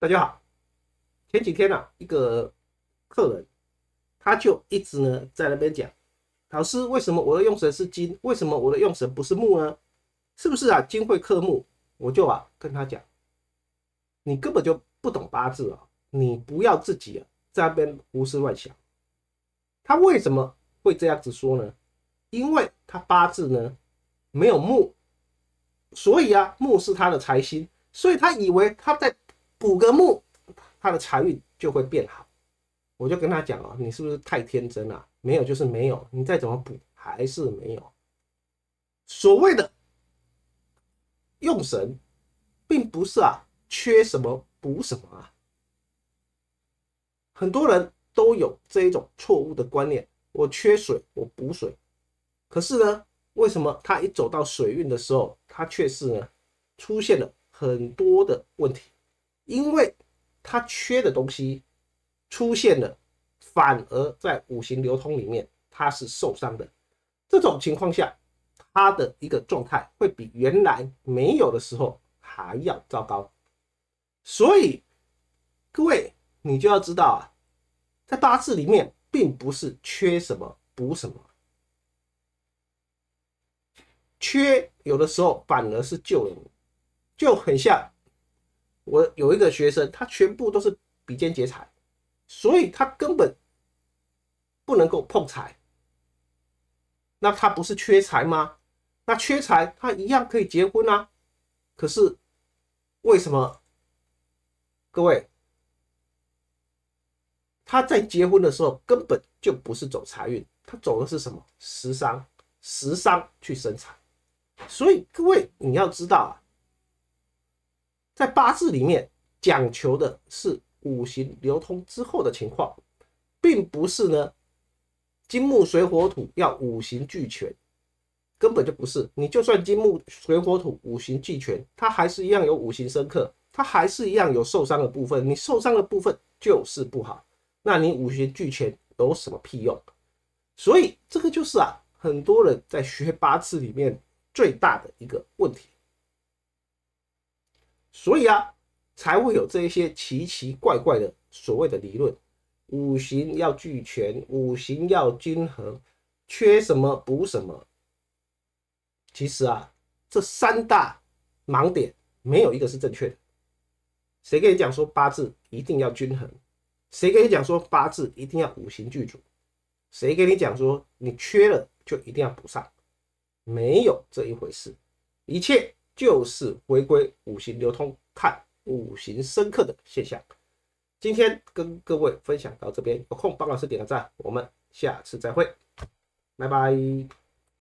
大家好，前几天呢，一个客人他就一直呢在那边讲，老师，为什么我的用神是金？为什么我的用神不是木呢？是不是啊？金会克木，我就啊跟他讲，你根本就不懂八字啊，你不要自己啊在那边胡思乱想。他为什么会这样子说呢？因为他八字呢没有木，所以啊木是他的财星，所以他以为他在。补个木，他的财运就会变好。我就跟他讲哦，你是不是太天真了？没有，就是没有。你再怎么补，还是没有。所谓的用神，并不是啊，缺什么补什么啊。很多人都有这一种错误的观念：我缺水，我补水。可是呢，为什么他一走到水运的时候，他却是呢，出现了很多的问题？因为它缺的东西出现了，反而在五行流通里面，它是受伤的。这种情况下，它的一个状态会比原来没有的时候还要糟糕。所以，各位你就要知道啊，在八字里面，并不是缺什么补什么，缺有的时候反而是救了你，就很像。我有一个学生，他全部都是比肩劫财，所以他根本不能够碰财。那他不是缺财吗？那缺财，他一样可以结婚啊。可是为什么？各位，他在结婚的时候根本就不是走财运，他走的是什么？食伤，食伤去生财。所以各位，你要知道啊。在八字里面讲求的是五行流通之后的情况，并不是呢金木水火土要五行俱全，根本就不是。你就算金木水火土五行俱全，它还是一样有五行生克，它还是一样有受伤的部分。你受伤的部分就是不好，那你五行俱全有什么屁用？所以这个就是啊，很多人在学八字里面最大的一个问题。所以啊，才会有这些奇奇怪怪的所谓的理论。五行要俱全，五行要均衡，缺什么补什么。其实啊，这三大盲点没有一个是正确的。谁跟你讲说八字一定要均衡？谁跟你讲说八字一定要五行俱足？谁跟你讲说你缺了就一定要补上？没有这一回事，一切。就是回归五行流通，看五行生克的现象。今天跟各位分享到这边，有空帮老师点个赞，我们下次再会，拜拜。